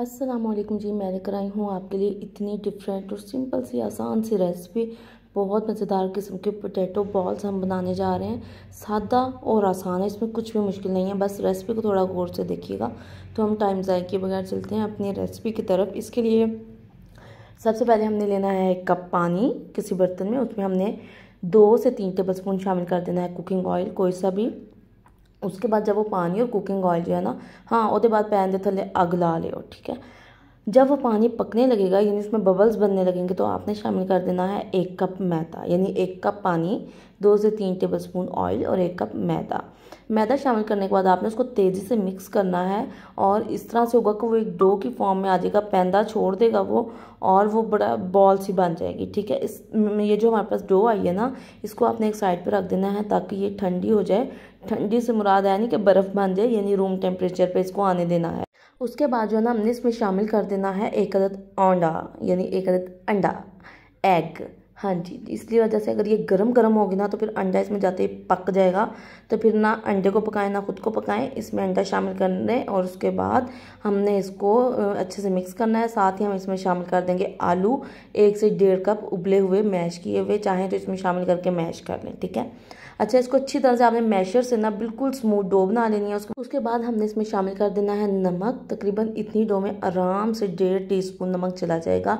असलम जी मैं लेकर आई हूँ आपके लिए इतनी डिफरेंट और सिंपल सी आसान सी रेसिपी बहुत मज़ेदार किस्म के पोटैटो बॉल्स हम बनाने जा रहे हैं सादा और आसान है इसमें कुछ भी मुश्किल नहीं है बस रेसिपी को थोड़ा गौर से देखिएगा तो हम टाइम ज़ाय के बगैर चलते हैं अपनी रेसिपी की तरफ इसके लिए सबसे पहले हमने लेना है एक कप पानी किसी बर्तन में उसमें हमने दो से तीन टेबल स्पून शामिल कर देना है कुकिंग ऑयल कोई सा भी उसके बाद जब वो पानी और कुकिंग ऑयल जो है ना हाँ वो बाद पैन के थले अग ला लो ठीक है जब वो पानी पकने लगेगा यानी इसमें बबल्स बनने लगेंगे तो आपने शामिल कर देना है एक कप मैदा यानी एक कप पानी दो से तीन टेबल स्पून ऑयल और एक कप मैदा मैदा शामिल करने के बाद आपने उसको तेज़ी से मिक्स करना है और इस तरह से होगा कि वो एक डो की फॉर्म में आ जाएगा पैंदा छोड़ देगा वो और वो बड़ा बॉल सी बन जाएगी ठीक है इस ये जो हमारे पास डो आई है ना इसको आपने एक साइड पर रख देना है ताकि ये ठंडी हो जाए ठंडी से मुराद है नहीं कि बर्फ़ बन जाए यानी रूम टेम्परेचर पर इसको आने देना है उसके बाद जो है ना हमने इसमें शामिल कर देना है एक अदद ओंडा यानी एक अदद अंडा एग हाँ जी इसलिए वजह से अगर ये गरम गरम होगी ना तो फिर अंडा इसमें जाते ही पक जाएगा तो फिर ना अंडे को पकाएं ना खुद को पकाएं इसमें अंडा शामिल कर दें और उसके बाद हमने इसको अच्छे से मिक्स करना है साथ ही हम इसमें शामिल कर देंगे आलू एक से डेढ़ कप उबले हुए मैश किए हुए चाहें तो इसमें शामिल करके मैश कर लें ठीक है अच्छा इसको अच्छी तरह से आपने मैशर से ना बिल्कुल स्मूथ डो बना लेनी है उसको उसके बाद हमने इसमें शामिल कर देना है नमक तकरीबन इतनी डो में आराम से डेढ़ स्पून नमक चला जाएगा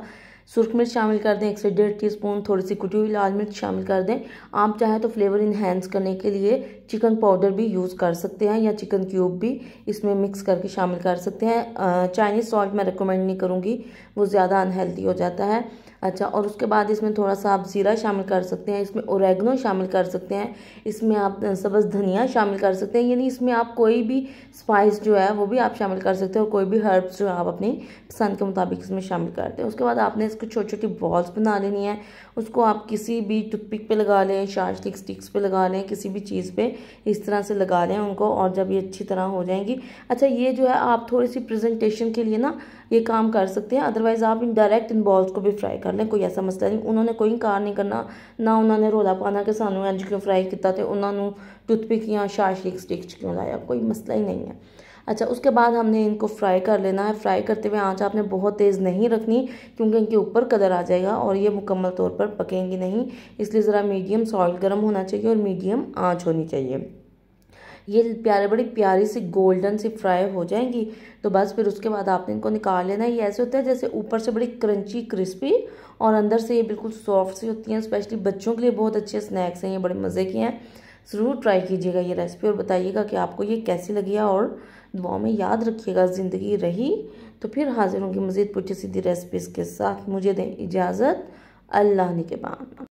सुरख मिर्च शामिल कर दें एक से डेढ़ टी स्पून थोड़ी सी कुटी हुई लाल मिर्च शामिल कर दें आप चाहें तो फ्लेवर इन्हेंस करने के लिए चिकन पाउडर भी यूज़ कर सकते हैं या चिकन क्यूब भी इसमें मिक्स करके शामिल कर सकते हैं चाइनीज़ सॉल्ट मैं रिकमेंड नहीं करूँगी वो ज़्यादा अनहेल्दी हो जाता है अच्छा और उसके बाद इसमें थोड़ा सा आप ज़ीरा शामिल कर सकते हैं इसमें ओरेगनो शामिल कर सकते हैं इसमें आप सबज धनिया शामिल कर सकते हैं यानी इसमें आप कोई भी स्पाइस जो है वो भी आप शामिल कर सकते हैं और कोई भी हर्ब्स जो आप अपनी पसंद के मुताबिक इसमें शामिल करते हैं उसके बाद आपने इसको छोटी छोटी बॉल्स बना लेनी है उसको आप किसी भी टुथपिक पर लगा लें शार्प स्टिक्स पर लगा लें किसी भी चीज़ पर इस तरह से लगा लें उनको और जब ये अच्छी तरह हो जाएंगी अच्छा ये जो है आप थोड़ी सी प्रजेंटेशन के लिए ना ये काम कर सकते हैं अदरवाइज़ आप इन डायरेक्ट इन बॉल्स को भी फ्राई कर लें कोई ऐसा मसला नहीं उन्होंने कोई ਇਨਕਾਰ नहीं करना ना उन्होंने रोला पाना कि सानू ਸਾਨੂੰ क्यों फ्राई किया तो उन्होंने टूथपिक या शार्शिक स्टिक क्यों लाया कोई मसला ही नहीं है अच्छा उसके बाद हमने इनको फ्राई कर लेना है फ्राई करते हुए आँच आपने बहुत तेज़ नहीं रखनी क्योंकि इनके ऊपर कदर आ जाएगा और ये मुकम्मल तौर पर पकेंगी नहीं इसलिए ज़रा मीडियम सॉल्ट गर्म होना चाहिए और मीडियम आँच होनी चाहिए ये प्यारे बड़ी प्यारी सी गोल्डन सी फ्राई हो जाएंगी तो बस फिर उसके बाद आपने इनको निकाल लेना ये ऐसे होता है जैसे ऊपर से बड़ी क्रंची क्रिस्पी और अंदर से ये बिल्कुल सॉफ्ट सी होती हैं स्पेशली बच्चों के लिए बहुत अच्छे स्नैक्स हैं ये बड़े मज़े के हैं ज़रूर ट्राई कीजिएगा ये रेसिपी और बताइएगा कि आपको ये कैसी लगी है और दुआओं में याद रखिएगा ज़िंदगी रही तो फिर हाजिर होंगी मज़ीद पूछी सीधी रेसिपीज़ के साथ मुझे दें इजाज़त अल्लाह ने के बाद